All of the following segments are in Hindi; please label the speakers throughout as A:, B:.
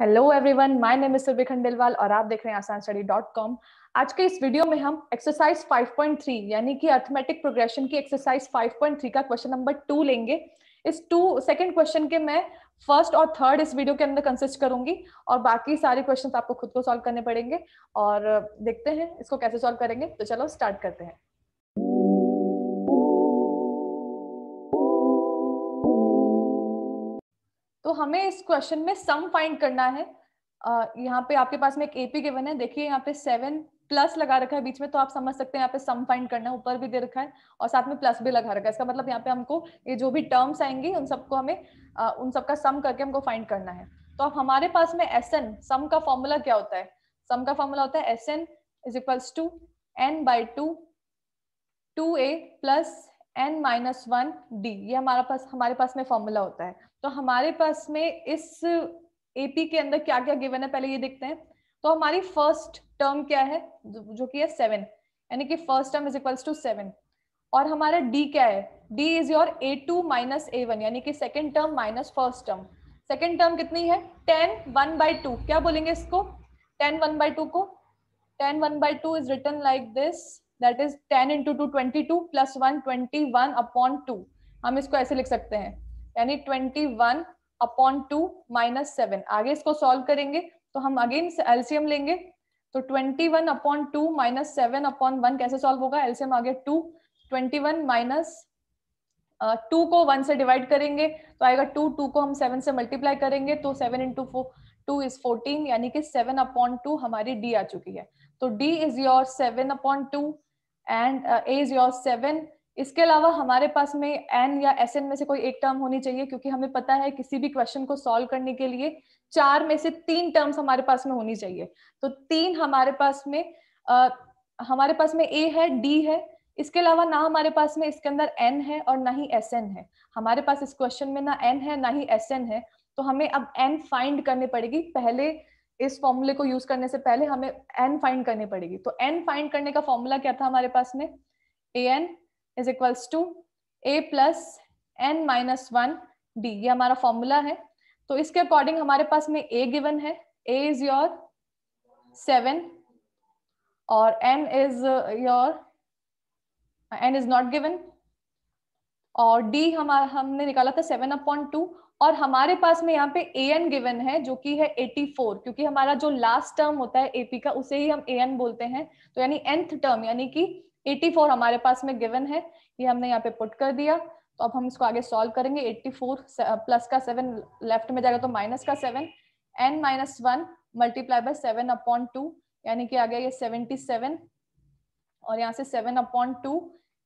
A: hello everyone my name is Surbhi Khandelwal और आप देख रहे हैं आसान स्टडी डॉट कॉम आज के इस वीडियो में हम एक्सरसाइज 5.3 यानी कि अर्थमेटिक प्रोग्रेशन की एक्सरसाइज 5.3 का क्वेश्चन नंबर टू लेंगे इस टू सेकंड क्वेश्चन के मैं फर्स्ट और थर्ड इस वीडियो के अंदर कंसिस्ट करूंगी और बाकी सारे क्वेश्चन आपको खुद को सॉल्व करने पड़ेंगे और देखते हैं इसको कैसे सॉल्व करेंगे तो चलो स्टार्ट करते हैं तो हमें इस क्वेश्चन में सम फाइंड करना है uh, यहाँ पे आपके पास में एक एपी गिवन है देखिए यहाँ पे सेवन प्लस लगा रखा है बीच में तो आप समझ सकते हैं यहाँ पे सम फाइंड करना है ऊपर भी दे रखा है और साथ में प्लस भी लगा रखा है इसका मतलब यहाँ पे हमको ये जो भी टर्म्स आएंगी उन सबको हमें uh, उन सबका सम करके हमको फाइंड करना है तो अब हमारे पास में एस सम का फॉर्मूला क्या होता है सम का फॉर्मूला होता है S N is equals to N by two two A plus N minus one D ये हमारा पास हमारे पास में फॉर्मूला होता है तो हमारे पास में इस एपी के अंदर क्या क्या गिवन है पहले ये देखते हैं तो हमारी फर्स्ट टर्म क्या है जो कि है सेवन यानी कि first term is equals to seven और हमारा डी क्या है D is your A two minus A one यानी कि second term minus first term second term कितनी है टेन वन बाई टू क्या बोलेंगे इसको टेन वन बाई टू को ten one by two is written like this that is ten into two twenty two plus one twenty one upon two हम इसको ऐसे लिख सकते हैं यानी twenty one upon two minus seven आगे इसको सॉल्व करेंगे तो हम अगेन एल्सियम लेंगे तो twenty one upon two minus seven upon one कैसे सॉल्व होगा एल्सियम आगे two twenty one minus two को वन से डिवाइड करेंगे तो आएगा टू टू को हम सेवन से मल्टीप्लाई करेंगे तो seven into four two is fourteen यानी कि सेवन अपॉन टू हमारी डी आ चुकी है तो D is your seven upon two and A is your seven इसके अलावा हमारे पास में एन या एस एन में से कोई एक टर्म होनी चाहिए क्योंकि हमें पता है किसी भी क्वेश्चन को सॉल्व करने के लिए चार में से तीन टर्म्स हमारे पास में होनी चाहिए तो तीन हमारे पास में आ, uh, हमारे पास में ए है डी है इसके अलावा ना हमारे पास में इसके अंदर एन है और ना ही एस एन है हमारे पास इस क्वेश्चन में ना एन है ना ही एस एन है तो हमें अब एन फाइंड करनी पड़ेगी पहले इस फॉर्मूले को यूज करने से पहले हमें एन फाइंड करनी पड़ेगी तो एन फाइंड करने का फॉर्मूला क्या था हमारे पास में A N is equals to A plus N minus one D ये हमारा फॉर्मूला है तो इसके अकॉर्डिंग हमारे पास में ए गिवन है ए इज योर सेवन और N is your N is not given और डी हम हमने निकाला था सेवन अपॉइंट टू और हमारे पास में यहाँ पे ए एन गिवन है जो कि है फोर क्योंकि हमारा जो लास्ट टर्म होता है एपी का उसे ही हम ए एन बोलते हैं तो यानी एंथ टर्म यानी कि फोर हमारे पास में गिवन है ये हमने यहाँ पे पुट कर दिया तो अब हम इसको आगे सॉल्व करेंगे एट्टी फोर प्लस का सेवन लेफ्ट में जाएगा तो माइनस का seven N minus one multiply by seven upon two यानी कि आ गया ये सेवेंटी सेवन और यहाँ से seven upon two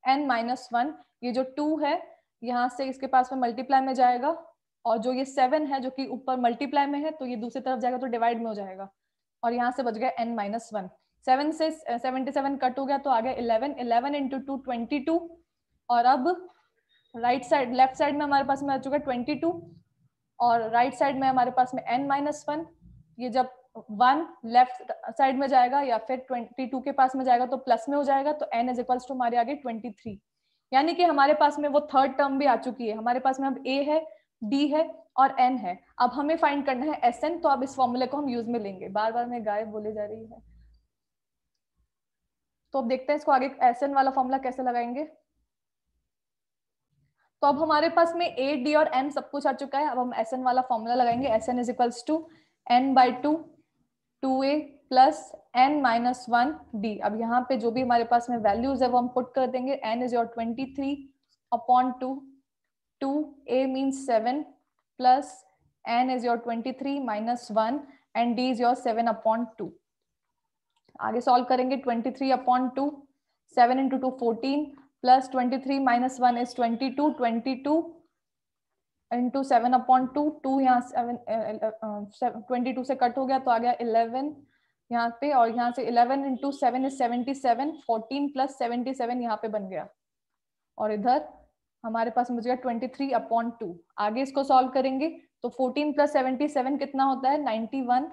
A: N minus one ये जो टू है यहाँ से इसके पास में मल्टीप्लाई में जाएगा और जो ये सेवन है जो कि ऊपर मल्टीप्लाई में है तो ये दूसरी तरफ जाएगा तो डिवाइड में हो जाएगा और यहाँ से बच गया एन माइनस वन सेवन से सेवेंटी सेवन कट हो गया तो आ गया eleven eleven into two twenty two और अब राइट साइड लेफ्ट साइड में हमारे पास में आ चुका है ट्वेंटी टू और राइट साइड में हमारे पास में एन माइनस वन ये जब वन लेफ्ट साइड में जाएगा या फिर ट्वेंटी टू के पास में जाएगा तो प्लस में हो जाएगा तो एन इज इक्वल्स टू हमारे आगे ट्वेंटी थ्री यानी कि हमारे पास में वो थर्ड टर्म भी आ चुकी है हमारे पास में अब ए है डी है और एन है अब हमें फाइंड करना है एस एन तो अब इस फॉर्मूले को हम यूज में लेंगे बार बार मैं गायब बोले जा रही है तो अब देखते हैं इसको आगे एस एन वाला फॉर्मूला कैसे लगाएंगे तो अब हमारे पास में ए डी और एन सब कुछ आ चुका है अब हम एस एन वाला फॉर्मूला लगाएंगे S N is equals to N by two two A plus N minus one D अब यहाँ पे जो भी हमारे पास में वैल्यूज है वो हम पुट कर देंगे N is your twenty three upon two two A mean seven plus N is your twenty three minus one and D is your seven upon two आगे सॉल्व करेंगे twenty three upon two seven into two fourteen plus twenty three minus one is twenty two twenty two into seven upon two two यहाँ सेवन ट्वेंटी टू से कट हो गया तो आ गया इलेवन यहाँ पे और यहाँ से eleven into seven is seventy seven fourteen plus seventy seven यहाँ पे बन गया और इधर हमारे पास मुझे ट्वेंटी थ्री अपॉन टू आगे इसको सॉल्व करेंगे तो फोर्टीन प्लस सेवेंटी सेवन कितना होता है नाइन्टी वन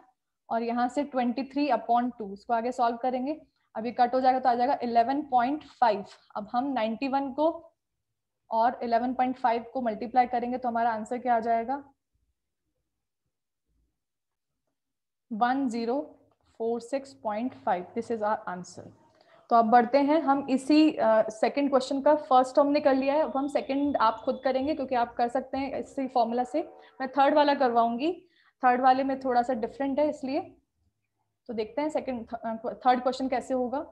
A: और यहाँ से ट्वेंटी थ्री अपॉन टू इसको आगे सॉल्व करेंगे अभी कट हो जाएगा तो आ जाएगा इलेवन पॉइंट फाइव अब हम नाइन्टी वन को और 11.5 को मल्टीप्लाई करेंगे तो हमारा आंसर क्या आ जाएगा 1046.5 दिस इज आर आंसर तो अब बढ़ते हैं हम इसी सेकंड uh, क्वेश्चन का फर्स्ट हमने कर लिया है अब हम सेकंड आप खुद करेंगे क्योंकि आप कर सकते हैं इसी फॉर्मूला से मैं थर्ड वाला करवाऊंगी थर्ड वाले में थोड़ा सा डिफरेंट है इसलिए तो देखते हैं सेकंड थर्ड क्वेश्चन कैसे होगा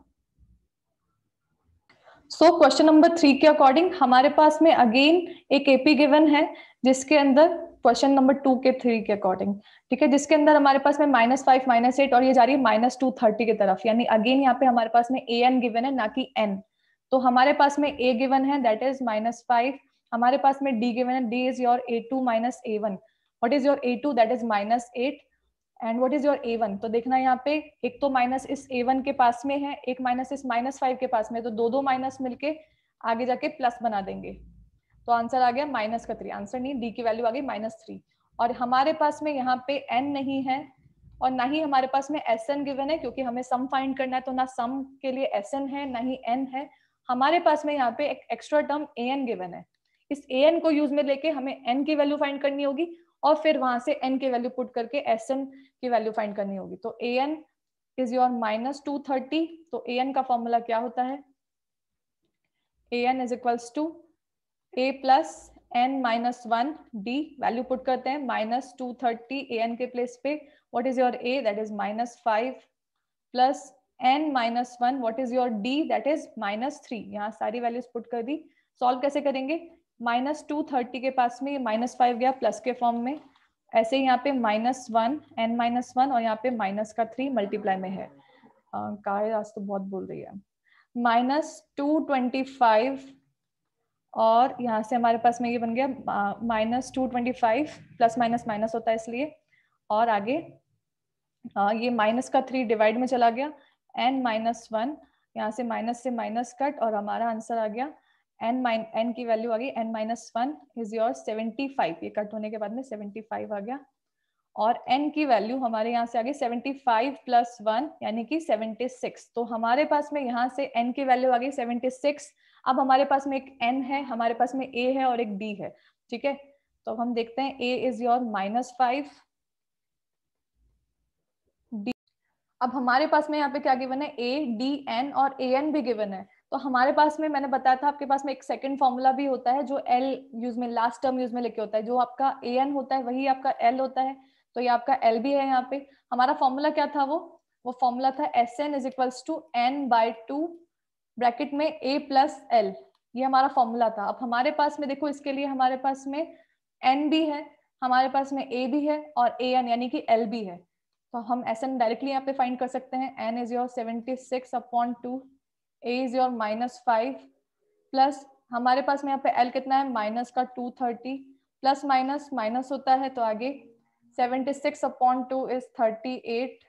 A: सो क्वेश्चन नंबर थ्री के अकॉर्डिंग हमारे पास में अगेन एक एपी गिवन है जिसके अंदर क्वेश्चन नंबर टू के थ्री के अकॉर्डिंग ठीक है जिसके अंदर हमारे पास में माइनस फाइव माइनस एट और ये जा रही है माइनस टू थर्टी की तरफ यानी अगेन यहाँ पे हमारे पास में ए एन गिवन है ना कि एन तो हमारे पास में ए गिवन है दैट इज माइनस फाइव हमारे पास में डी गिवन है D is your A two minus A one what is your A two that is minus eight and what is your A one तो देखना यहाँ पे एक तो माइनस इस ए वन के पास में है एक माइनस इस माइनस फाइव के पास में तो दो दो माइनस मिलके आगे जाके प्लस बना देंगे तो आंसर आ गया माइनस का थ्री आंसर नहीं डी की वैल्यू आ गई माइनस थ्री और हमारे पास में यहाँ पे एन नहीं है और ना ही हमारे पास में एस एन गिवन है क्योंकि हमें सम फाइंड करना है तो ना सम के लिए एस एन है ना ही एन है हमारे पास में यहाँ पे एक extra term A N given है इस ए एन को यूज में लेके हमें एन की वैल्यू फाइंड करनी होगी और फिर वहां से एन की वैल्यू पुट करके एस एन की वैल्यू फाइंड करनी होगी तो A N is your minus two thirty तो ए एन का फॉर्मूला क्या होता है A N is equals to A plus N minus one D value put करते हैं minus two thirty A N के प्लेस पे what is your A that is minus five plus N minus one what is your D that is minus three यहाँ सारी वैल्यूज पुट कर दी सॉल्व कैसे करेंगे माइनस टू थर्टी के पास में माइनस फाइव गया प्लस के फॉर्म में ऐसे यहाँ पे minus one N minus one और यहाँ पे माइनस का थ्री मल्टीप्लाई में है काय आज तो बहुत बोल रही है माइनस टू ट्वेंटी फाइव और यहाँ से हमारे पास में ये बन गया minus two twenty five plus minus minus होता है इसलिए और आगे आ, ये माइनस का थ्री डिवाइड में चला गया एन माइनस वन यहाँ से माइनस से माइनस कट और हमारा आंसर आ गया एन माइन एन की वैल्यू आ गई N minus one is your seventy five ये कट होने के बाद में सेवेंटी फाइव आ गया और एन की वैल्यू हमारे यहाँ से आ गई सेवेंटी फाइव प्लस वन यानी कि सेवेंटी सिक्स तो हमारे पास में यहाँ से एन की वैल्यू आ गई सेवेंटी सिक्स अब हमारे पास में एक एन है हमारे पास में ए है और एक डी है ठीक है तो हम देखते हैं A is your minus five D अब हमारे पास में यहाँ पे क्या गिवन है ए डी एन और ए एन भी गिवन है तो हमारे पास में मैंने बताया था आपके पास में एक सेकंड फॉर्मूला भी होता है जो एल यूज में लास्ट टर्म यूज में लेके होता है जो आपका ए एन होता है वही आपका एल होता है तो ये आपका एल भी है यहाँ पे हमारा फॉर्मूला क्या था वो वो फॉर्मूला था S N is equals to N by two bracket में ए प्लस एल ये हमारा फॉर्मूला था अब हमारे पास में देखो इसके लिए हमारे पास में एन भी है हमारे पास में ए भी है और ए एन यानी कि एल भी है तो हम एस एन डायरेक्टली यहाँ पे फाइंड कर सकते हैं N is your seventy six upon two A is your minus five plus हमारे पास में यहाँ पे एल कितना है माइनस का two thirty plus minus minus होता है तो आगे seventy six upon two is thirty eight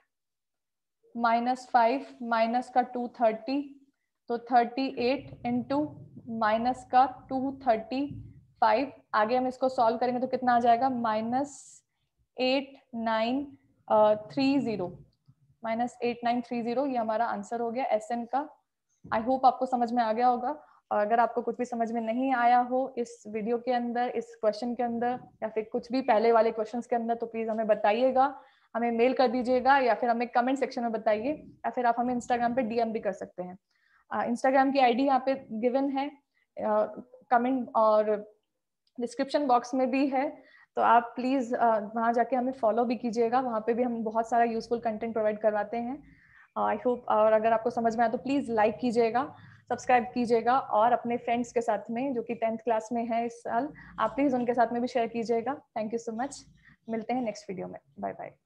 A: minus five minus का टू थर्टी तो थर्टी एट इंटू माइनस का टू थर्टी फाइव आगे हम इसको सॉल्व करेंगे तो कितना आ जाएगा minus eight nine three zero minus eight nine three zero ये हमारा आंसर हो गया एस एन का आई होप आपको समझ में आ गया होगा और अगर आपको कुछ भी समझ में नहीं आया हो इस वीडियो के अंदर इस क्वेश्चन के अंदर या फिर कुछ भी पहले वाले क्वेश्चन के अंदर तो प्लीज हमें बताइएगा हमें मेल कर दीजिएगा या फिर हमें कमेंट सेक्शन में बताइए या फिर आप हमें इंस्टाग्राम पे डीएम भी कर सकते हैं इंस्टाग्राम की आईडी यहाँ पे गिवन है कमेंट और डिस्क्रिप्शन बॉक्स में भी है तो आप प्लीज़ वहाँ जाके हमें फॉलो भी कीजिएगा वहाँ पे भी हम बहुत सारा यूजफुल कंटेंट प्रोवाइड करवाते हैं आई होप और अगर आपको समझ में आया तो प्लीज़ लाइक कीजिएगा सब्सक्राइब कीजिएगा और अपने फ्रेंड्स के साथ में जो कि टेंथ क्लास में है इस साल आप प्लीज़ उनके साथ में भी शेयर कीजिएगा थैंक यू सो मच मिलते हैं नेक्स्ट वीडियो में बाय बाय